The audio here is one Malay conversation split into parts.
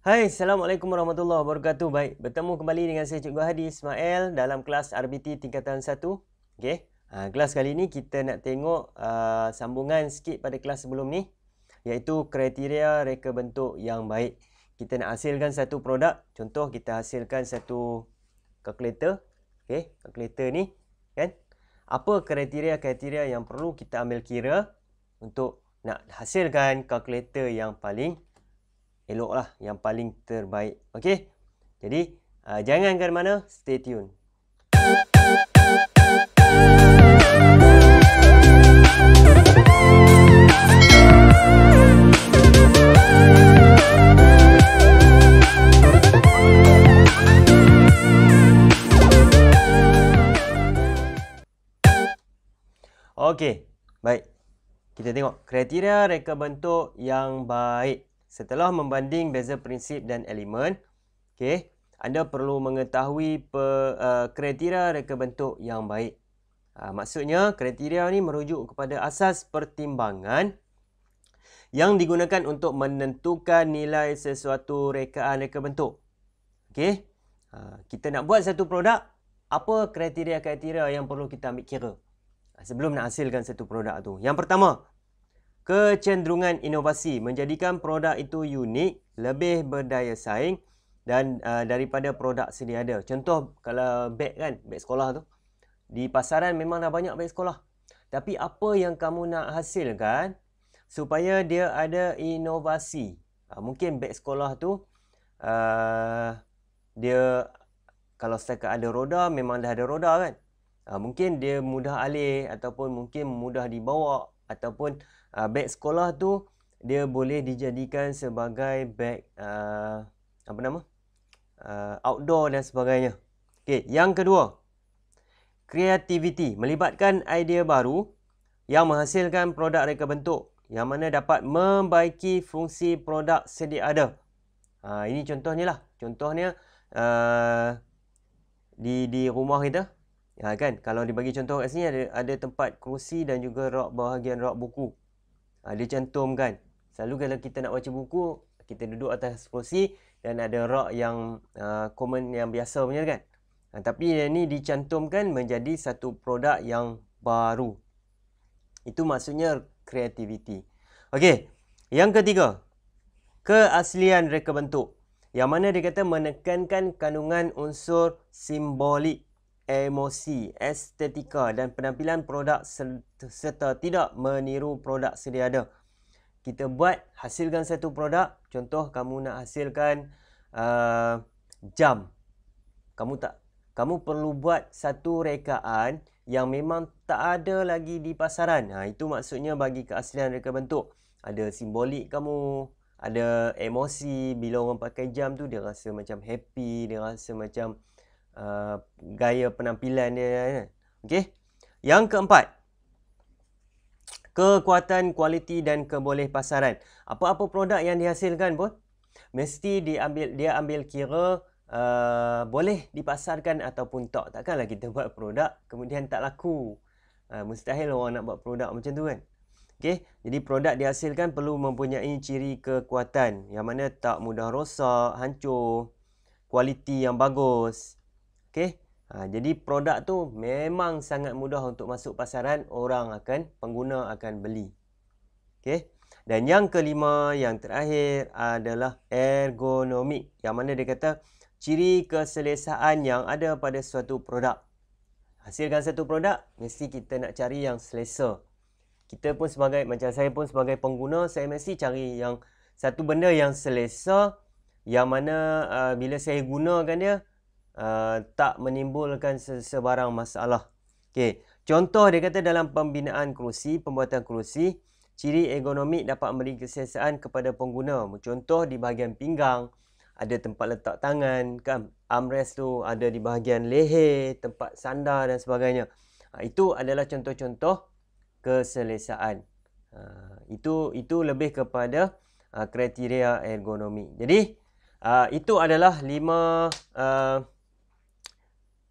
Hai, Assalamualaikum warahmatullahi wabarakatuh. Baik, bertemu kembali dengan saya Cikgu Hadi Ismail dalam kelas RBT tingkatan 1. Okey. Ha, kelas kali ni kita nak tengok uh, sambungan sikit pada kelas sebelum ni iaitu kriteria reka bentuk yang baik. Kita nak hasilkan satu produk. Contoh kita hasilkan satu calculator. Okey, calculator ni kan? Apa kriteria-kriteria yang perlu kita ambil kira untuk nak hasilkan calculator yang paling elok lah yang paling terbaik okey jadi uh, ah, jangan ke mana stay tune Okey, baik. Kita tengok kriteria reka bentuk yang baik setelah membanding beza prinsip dan elemen, okay, anda perlu mengetahui per, uh, eh, kriteria reka bentuk yang baik. Uh, maksudnya, kriteria ini merujuk kepada asas pertimbangan yang digunakan untuk menentukan nilai sesuatu rekaan reka bentuk. Okay? Uh, ah, kita nak buat satu produk, apa kriteria-kriteria yang perlu kita ambil kira ah, sebelum nak hasilkan satu produk itu? Yang pertama, kecenderungan inovasi menjadikan produk itu unik, lebih berdaya saing dan uh, daripada produk sedia ada. Contoh kalau beg kan, beg sekolah tu. Di pasaran memang dah banyak beg sekolah. Tapi apa yang kamu nak hasilkan supaya dia ada inovasi? Uh, mungkin beg sekolah tu uh, dia kalau setakat ada roda memang dah ada roda kan. Uh, mungkin dia mudah alih ataupun mungkin mudah dibawa uh, ataupun uh, beg sekolah tu dia boleh dijadikan sebagai beg uh, apa nama? Uh, outdoor dan sebagainya. Okey, yang kedua. Creativity melibatkan idea baru yang menghasilkan produk reka bentuk yang mana dapat membaiki fungsi produk sedia ada. Uh, ini contohnya lah. Contohnya uh, di di rumah kita Ya kan? Kalau dibagi contoh kat sini ada ada tempat kursi dan juga rak bahagian rak buku. Ha, dia cantum kan? Selalu kalau kita nak baca buku, kita duduk atas kursi dan ada rak yang uh, common yang biasa punya kan. Ha, tapi yang ni dicantumkan menjadi satu produk yang baru. Itu maksudnya creativity. Okey. Yang ketiga, keaslian reka bentuk. Yang mana dia kata menekankan kandungan unsur simbolik emosi, estetika dan penampilan produk serta tidak meniru produk sedia ada. Kita buat hasilkan satu produk. Contoh kamu nak hasilkan uh, jam. Kamu tak kamu perlu buat satu rekaan yang memang tak ada lagi di pasaran. Ha itu maksudnya bagi keaslian reka bentuk. Ada simbolik kamu, ada emosi bila orang pakai jam tu dia rasa macam happy, dia rasa macam Uh, gaya penampilan dia. Ya, kan? Okey. Yang keempat, kekuatan kualiti dan keboleh pasaran. Apa-apa produk yang dihasilkan pun mesti diambil dia ambil kira uh, boleh dipasarkan ataupun tak. Takkanlah kita buat produk kemudian tak laku. Uh, mustahil orang nak buat produk macam tu kan. Okey, jadi produk dihasilkan perlu mempunyai ciri kekuatan yang mana tak mudah rosak, hancur, kualiti yang bagus. Okay, Ha, jadi produk tu memang sangat mudah untuk masuk pasaran, orang akan pengguna akan beli. Okay, Dan yang kelima yang terakhir adalah ergonomik. Yang mana dia kata ciri keselesaan yang ada pada suatu produk. Hasilkan satu produk mesti kita nak cari yang selesa. Kita pun sebagai macam saya pun sebagai pengguna saya mesti cari yang satu benda yang selesa yang mana uh, bila saya gunakan dia uh, tak menimbulkan sebarang masalah. Okey, contoh dia kata dalam pembinaan kerusi, pembuatan kerusi, ciri ergonomik dapat memberi kesesaan kepada pengguna. Contoh di bahagian pinggang, ada tempat letak tangan, kan? Armrest tu ada di bahagian leher, tempat sandar dan sebagainya. Ha, itu adalah contoh-contoh keselesaan. Uh, itu itu lebih kepada uh, kriteria ergonomi. Jadi uh, itu adalah lima uh,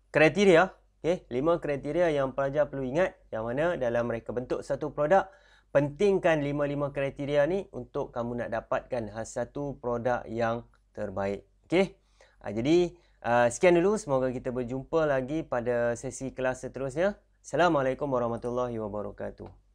kriteria okey lima kriteria yang pelajar perlu ingat yang mana dalam mereka bentuk satu produk pentingkan lima-lima kriteria ni untuk kamu nak dapatkan ha, satu produk yang terbaik okey ha, jadi ha, sekian dulu semoga kita berjumpa lagi pada sesi kelas seterusnya assalamualaikum warahmatullahi wabarakatuh